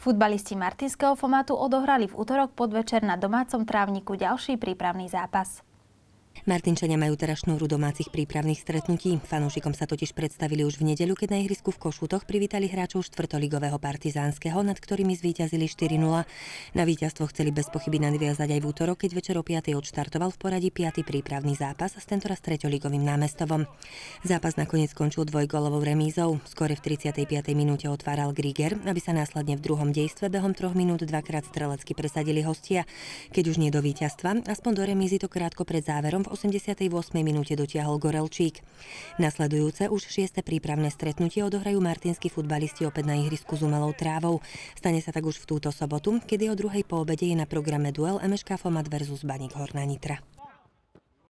Futbalisti martinského formátu odohrali v útorok podvečer na domácom trávniku ďalší prípravný zápas. Martinčania majú teraz šnúru domácich prípravných stretnutí. Fanúšikom sa totiž predstavili už v nedeľu, keď na ihrisku v Košutoch privítali hráčov štvrtoligového partizánskeho, nad ktorými zvíťazili 4-0. Na víťazstvo chceli bez pochyby nadviazať aj v útorok, keď večer o 5. odštartoval v poradí 5. prípravný zápas s tentoraz treťoligovým námestovom. Zápas nakoniec skončil dvojgolovou remízou. Skore v 35. minúte otváral Griger, aby sa následne v druhom dejstve behom troch minút dvakrát strelecky presadili hostia. Keď už nie do víťazstva, aspoň do remízy to krátko pred záverom v 88. minúte dotiahol Gorelčík. Nasledujúce už šieste prípravné stretnutie odohrajú martinskí futbalisti opäť na ihrisku s umelou trávou. Stane sa tak už v túto sobotu, kedy o druhej poobede je na programe duel MŠK Fomad versus Baník Horná Nitra.